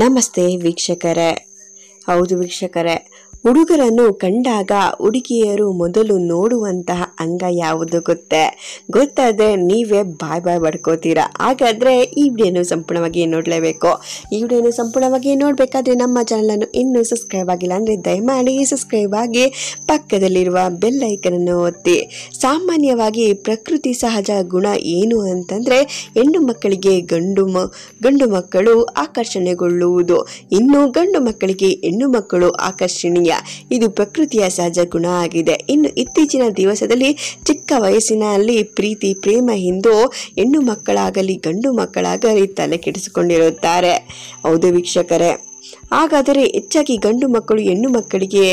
ನಮಸ್ತೆ ವೀಕ್ಷಕರೇ ಹೌದು ವೀಕ್ಷಕರೇ ಹುಡುಗರನ್ನು ಕಂಡಾಗ ಹುಡುಗಿಯರು ಮೊದಲು ನೋಡುವಂತಹ ಅಂಗ ಯಾವುದು ಗೊತ್ತೇ ಗೊತ್ತಾದರೆ ನೀವೇ ಬಾಯ್ ಬಾಯ್ ಬಡ್ಕೋತೀರಾ ಹಾಗಾದರೆ ಈ ವಿಡಿಯೋನು ಸಂಪೂರ್ಣವಾಗಿ ನೋಡಲೇಬೇಕು ಈ ವಿಡಿಯೋನು ಸಂಪೂರ್ಣವಾಗಿ ನೋಡಬೇಕಾದ್ರೆ ನಮ್ಮ ಚಾನಲನ್ನು ಇನ್ನೂ ಸಬ್ಸ್ಕ್ರೈಬ್ ಆಗಿಲ್ಲ ಅಂದರೆ ದಯಮಾಡಿ ಸಬ್ಸ್ಕ್ರೈಬ್ ಆಗಿ ಪಕ್ಕದಲ್ಲಿರುವ ಬೆಲ್ ಐಕನನ್ನು ಒತ್ತಿ ಸಾಮಾನ್ಯವಾಗಿ ಪ್ರಕೃತಿ ಸಹಜ ಗುಣ ಏನು ಅಂತಂದರೆ ಹೆಣ್ಣು ಮಕ್ಕಳಿಗೆ ಗಂಡು ಮ ಗಂಡು ಮಕ್ಕಳು ಆಕರ್ಷಣೆಗೊಳ್ಳುವುದು ಇನ್ನು ಗಂಡು ಮಕ್ಕಳಿಗೆ ಹೆಣ್ಣು ಮಕ್ಕಳು ಆಕರ್ಷಣೀಯ ಇದು ಪ್ರಕೃತಿಯ ಸಹಜ ಗುಣ ಆಗಿದೆ ಇನ್ನು ಇತ್ತೀಚಿನ ದಿವಸದಲ್ಲಿ ಚಿಕ್ಕ ವಯಸ್ಸಿನಲ್ಲಿ ಪ್ರೀತಿ ಪ್ರೇಮ ಹಿಂದು ಹೆಣ್ಣು ಮಕ್ಕಳಾಗಲಿ ಗಂಡು ಮಕ್ಕಳಾಗಲಿ ತಲೆ ಕೆಡಿಸಿಕೊಂಡಿರುತ್ತಾರೆ ಹೌದು ವೀಕ್ಷಕರೇ ಹಾಗಾದರೆ ಹೆಚ್ಚಾಗಿ ಗಂಡು ಮಕ್ಕಳು ಹೆಣ್ಣು ಮಕ್ಕಳಿಗೆ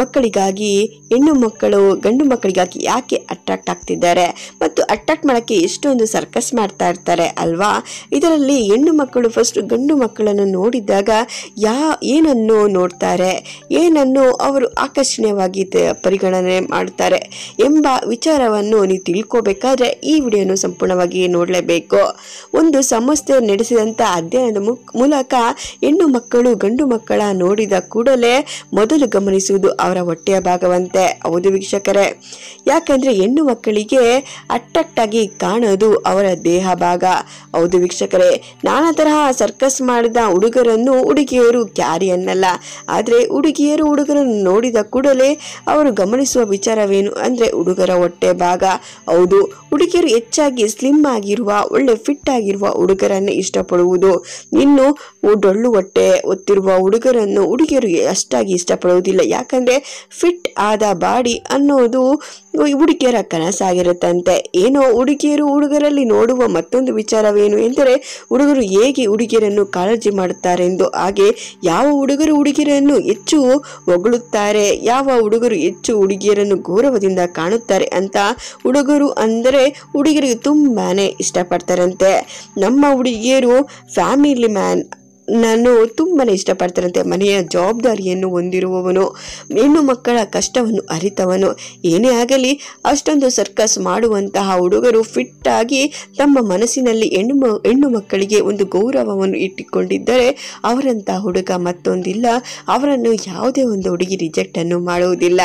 ಮಕ್ಕಳಿಗಾಗಿ ಹೆಣ್ಣು ಮಕ್ಕಳು ಗಂಡು ಮಕ್ಕಳಿಗಾಗಿ ಯಾಕೆ ಅಟ್ರಾಕ್ಟ್ ಆಗ್ತಿದ್ದಾರೆ ಮತ್ತು ಅಟ್ರಾಕ್ಟ್ ಮಾಡೋಕ್ಕೆ ಎಷ್ಟೊಂದು ಸರ್ಕಸ್ ಮಾಡ್ತಾ ಇರ್ತಾರೆ ಅಲ್ವಾ ಇದರಲ್ಲಿ ಹೆಣ್ಣು ಮಕ್ಕಳು ಫಸ್ಟ್ ಗಂಡು ಮಕ್ಕಳನ್ನು ನೋಡಿದಾಗ ಯಾ ಏನನ್ನು ನೋಡ್ತಾರೆ ಏನನ್ನು ಅವರು ಆಕರ್ಷಣೀಯವಾಗಿ ಪರಿಗಣನೆ ಮಾಡ್ತಾರೆ ಎಂಬ ವಿಚಾರವನ್ನು ನೀವು ತಿಳ್ಕೋಬೇಕಾದ್ರೆ ಈ ವಿಡಿಯೋನು ಸಂಪೂರ್ಣವಾಗಿ ನೋಡಲೇಬೇಕು ಒಂದು ಸಂಸ್ಥೆ ನಡೆಸಿದಂಥ ಅಧ್ಯಯನದ ಮೂಲಕ ಹೆಣ್ಣು ಮಕ್ಕಳು ಗಂಡು ಮಕ್ಕಳ ನೋಡಿದ ಕೂಡಲೇ ಮೊದಲು ಗಮನಿಸುವುದು ಅವರ ಹೊಟ್ಟೆಯ ಭಾಗವಂತೆ ಹೌದು ವೀಕ್ಷಕರೇ ಯಾಕೆಂದ್ರೆ ಹೆಣ್ಣು ಮಕ್ಕಳಿಗೆ ಅಟ್ಟಟ್ಟಾಗಿ ಕಾಣೋದು ಅವರ ದೇಹ ಭಾಗ ಹೌದು ವೀಕ್ಷಕರೇ ನಾನಾ ತರಹ ಸರ್ಕಸ್ ಮಾಡಿದ ಹುಡುಗರನ್ನು ಹುಡುಗಿಯರು ಕ್ಯಾರಿ ಅನ್ನಲ್ಲ ಆದರೆ ಹುಡುಗಿಯರು ಹುಡುಗರನ್ನು ನೋಡಿದ ಕೂಡಲೇ ಅವರು ಗಮನಿಸುವ ವಿಚಾರವೇನು ಅಂದ್ರೆ ಹುಡುಗರ ಹೊಟ್ಟೆ ಭಾಗ ಹೌದು ಹುಡುಗಿಯರು ಹೆಚ್ಚಾಗಿ ಸ್ಲಿಮ್ ಆಗಿರುವ ಒಳ್ಳೆ ಫಿಟ್ ಆಗಿರುವ ಹುಡುಗರನ್ನು ಇಷ್ಟಪಡುವುದು ಇನ್ನು ಡೊಳ್ಳು ಹೊಟ್ಟೆ ಗೊತ್ತಿರುವ ಹುಡುಗರನ್ನು ಹುಡುಗಿಯರು ಅಷ್ಟಾಗಿ ಇಷ್ಟಪಡುವುದಿಲ್ಲ ಯಾಕಂದರೆ ಫಿಟ್ ಆದ ಬಾಡಿ ಅನ್ನೋದು ಹುಡುಗಿಯರ ಕನಸಾಗಿರುತ್ತಂತೆ ಏನೋ ಹುಡುಗಿಯರು ಹುಡುಗರಲ್ಲಿ ನೋಡುವ ಮತ್ತೊಂದು ವಿಚಾರವೇನು ಎಂದರೆ ಹುಡುಗರು ಹೇಗೆ ಹುಡುಗಿಯರನ್ನು ಕಾಳಜಿ ಮಾಡುತ್ತಾರೆಂದು ಹಾಗೆ ಯಾವ ಹುಡುಗರು ಹುಡುಗಿಯರನ್ನು ಹೆಚ್ಚು ಹೊಗಳುತ್ತಾರೆ ಯಾವ ಹುಡುಗರು ಹೆಚ್ಚು ಹುಡುಗಿಯರನ್ನು ಗೌರವದಿಂದ ಕಾಣುತ್ತಾರೆ ಅಂತ ಹುಡುಗರು ಅಂದರೆ ಹುಡುಗಿಯರಿಗೆ ತುಂಬಾ ಇಷ್ಟಪಡ್ತಾರಂತೆ ನಮ್ಮ ಹುಡುಗಿಯರು ಫ್ಯಾಮಿಲಿ ಮ್ಯಾನ್ ನಾನು ತುಂಬಾ ಇಷ್ಟಪಡ್ತಾರಂತೆ ಮನೆಯ ಜವಾಬ್ದಾರಿಯನ್ನು ಹೊಂದಿರುವವನು ಹೆಣ್ಣು ಮಕ್ಕಳ ಕಷ್ಟವನ್ನು ಅರಿತವನು ಏನೇ ಆಗಲಿ ಅಷ್ಟೊಂದು ಸರ್ಕಸ್ ಮಾಡುವಂತಹ ಹುಡುಗರು ಫಿಟ್ ಆಗಿ ತಮ್ಮ ಮನಸ್ಸಿನಲ್ಲಿ ಹೆಣ್ಣು ಮ ಹೆಣ್ಣು ಮಕ್ಕಳಿಗೆ ಒಂದು ಗೌರವವನ್ನು ಇಟ್ಟುಕೊಂಡಿದ್ದರೆ ಅವರಂತಹ ಹುಡುಗ ಮತ್ತೊಂದಿಲ್ಲ ಅವರನ್ನು ಯಾವುದೇ ಒಂದು ಹುಡುಗಿ ರಿಜೆಕ್ಟನ್ನು ಮಾಡುವುದಿಲ್ಲ